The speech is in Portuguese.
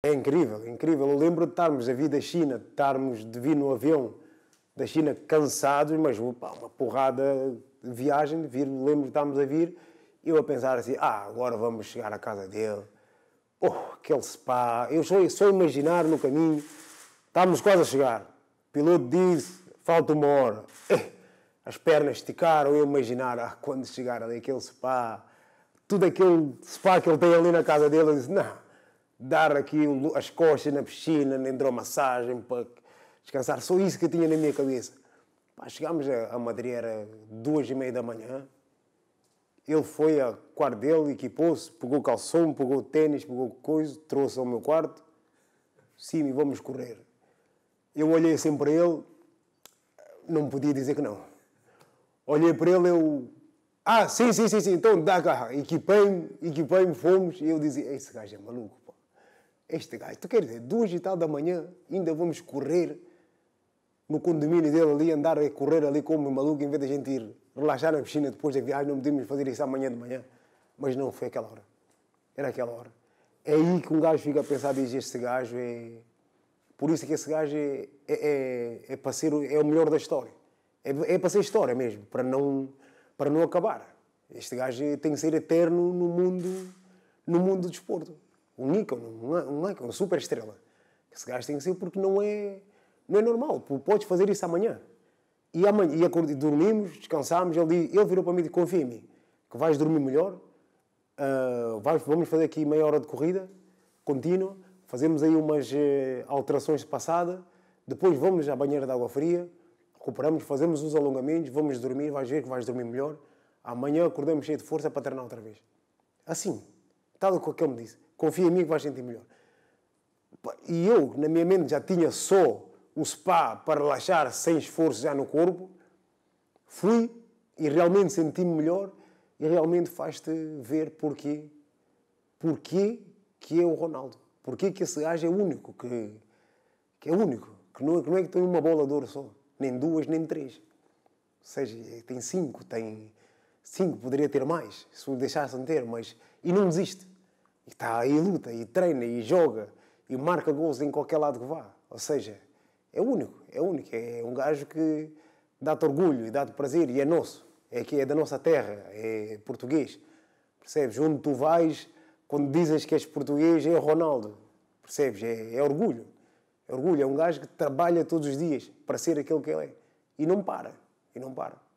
É incrível, é incrível. Eu lembro de estarmos a vir da China, de estarmos de vir no avião da China cansados, mas uma porrada de viagem, de vir, lembro de estarmos a vir, eu a pensar assim, ah, agora vamos chegar à casa dele, oh, aquele spa, eu só, só imaginar no caminho, estávamos quase a chegar, o piloto disse, falta uma hora, eh, as pernas esticaram, eu imaginar, ah, quando chegar ali aquele spa, tudo aquele spa que ele tem ali na casa dele, eu disse, não, dar aqui as costas na piscina, na hidromassagem, para descansar. Só isso que eu tinha na minha cabeça. Pá, chegámos a Madrid, era duas e meia da manhã. Ele foi ao quarto dele, equipou-se, pegou calção, pegou tênis, pegou coisa, trouxe ao meu quarto. Sim, vamos correr. Eu olhei assim para ele, não podia dizer que não. Olhei para ele, eu ah, sim, sim, sim, sim, então dá cá. Equipei-me, equipei-me, fomos. E eu dizia, esse gajo é maluco. Este gajo, tu quer dizer, duas e tal da manhã, ainda vamos correr no condomínio dele ali, andar a correr ali como um maluco, em vez de a gente ir relaxar na piscina depois da viagem, não podíamos fazer isso amanhã de manhã. Mas não foi aquela hora. Era aquela hora. É aí que um gajo fica a pensar, diz, este gajo é... Por isso é que esse gajo é, é, é, é para ser é o melhor da história. É, é para ser história mesmo, para não, para não acabar. Este gajo tem que ser eterno no mundo, no mundo do desporto um Nikon, um Leica, uma super estrela. Esse gajo tem que ser porque não é, não é normal. Podes fazer isso amanhã. E, amanhã, e dormimos, descansámos. Ele, ele virou para mim e disse: Confia em mim, que vais dormir melhor. Uh, vais, vamos fazer aqui meia hora de corrida contínua. Fazemos aí umas uh, alterações de passada. Depois vamos à banheira de água fria. Recuperamos, fazemos os alongamentos. Vamos dormir. Vais ver que vais dormir melhor. Amanhã acordamos cheio de força para treinar outra vez. Assim, tal como que ele me disse confia em mim que vais sentir melhor. E eu, na minha mente, já tinha só o spa para relaxar sem esforço já no corpo. Fui e realmente senti-me melhor e realmente faz-te ver porquê. Porquê que é o Ronaldo? Porquê que esse gajo é único? Que, que é único. Que não, é, que não é que tem uma bola de ouro só. Nem duas, nem três. Ou seja, tem cinco, tem cinco, poderia ter mais, se o deixassem ter, mas. E não desiste e está aí, luta, e treina, e joga, e marca gols em qualquer lado que vá. Ou seja, é único, é único. É um gajo que dá-te orgulho e dá-te prazer, e é nosso. É que é da nossa terra, é português. Percebes? Onde tu vais, quando dizes que és português, é Ronaldo. Percebes? É, é orgulho. É orgulho. É um gajo que trabalha todos os dias para ser aquele que ele é. E não para. E não para.